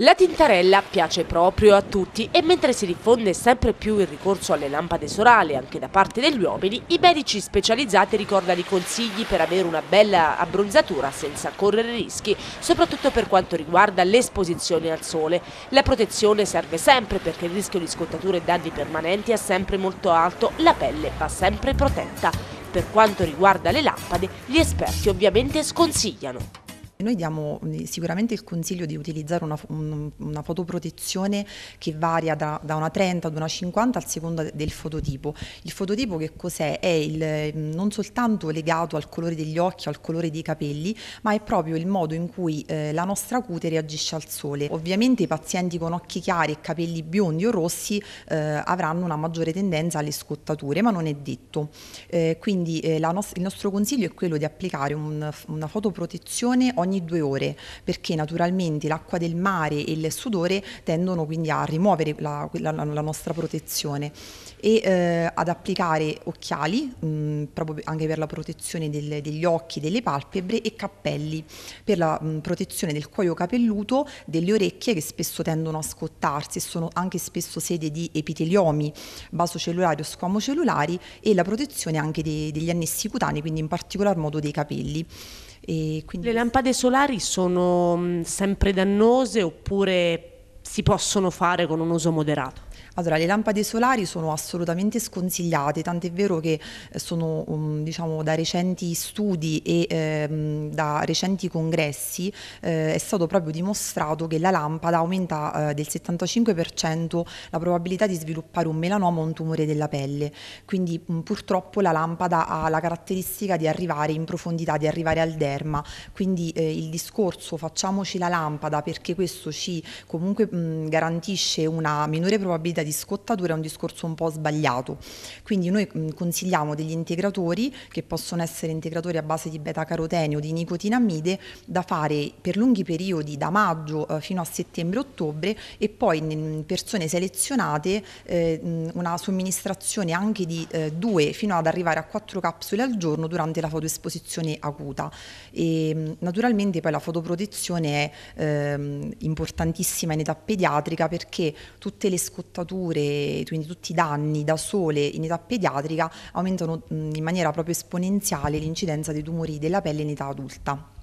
La tintarella piace proprio a tutti e mentre si diffonde sempre più il ricorso alle lampade solari anche da parte degli uomini, i medici specializzati ricordano i consigli per avere una bella abbronzatura senza correre rischi, soprattutto per quanto riguarda l'esposizione al sole. La protezione serve sempre perché il rischio di scottature e danni permanenti è sempre molto alto, la pelle va sempre protetta. Per quanto riguarda le lampade, gli esperti ovviamente sconsigliano. Noi diamo mm, sicuramente il consiglio di utilizzare una, una fotoprotezione che varia da, da, una 30 ad una 50 a seconda del fototipo. Il fototipo che cos'è? È il, mm, non soltanto legato al colore degli occhi, al colore dei capelli, ma è proprio il modo in cui eh, la nostra cute reagisce al sole. Ovviamente i pazienti con occhi chiari e capelli biondi o rossi eh, avranno una maggiore tendenza alle scottature, ma non è detto. Eh, quindi eh, no il nostro consiglio è quello di applicare un, una fotoprotezione ogni ogni due ore perché naturalmente l'acqua del mare e il sudore tendono quindi a rimuovere la, la, la nostra protezione e eh, ad applicare occhiali mh, mm, proprio anche per la protezione del, degli occhi, delle palpebre e cappelli per la mh, mm, protezione del cuoio capelluto, delle orecchie che spesso tendono a scottarsi e sono anche spesso sede di epiteliomi basocellulari o squamocellulari e la protezione anche de, degli annessi cutanei, quindi in particolar modo dei capelli. Le lampade solari sono sempre dannose oppure si possono fare con un uso moderato? Allora, le lampade solari sono assolutamente sconsigliate, tant'è vero che eh, sono, um, diciamo, da recenti studi e ehm, da recenti congressi eh, è stato proprio dimostrato che la lampada aumenta eh, del 75% la probabilità di sviluppare un melanoma o un tumore della pelle. Quindi mh, mm, purtroppo la lampada ha la caratteristica di arrivare in profondità, di arrivare al derma. Quindi eh, il discorso facciamoci la lampada perché questo ci comunque mh, mm, garantisce una minore probabilità probabilità di scottatura è un discorso un po' sbagliato. Quindi noi mm, consigliamo degli integratori che possono essere integratori a base di beta carotene o di nicotinamide da fare per lunghi periodi da maggio eh, fino a settembre-ottobre e poi in mm, persone selezionate eh, mm, una somministrazione anche di eh, due fino ad arrivare a quattro capsule al giorno durante la fotoesposizione acuta. E, naturalmente poi la fotoprotezione è ehm, importantissima in età pediatrica perché tutte le scottature stortature, quindi tutti i danni da sole in età pediatrica aumentano in maniera proprio esponenziale l'incidenza dei tumori della pelle in età adulta.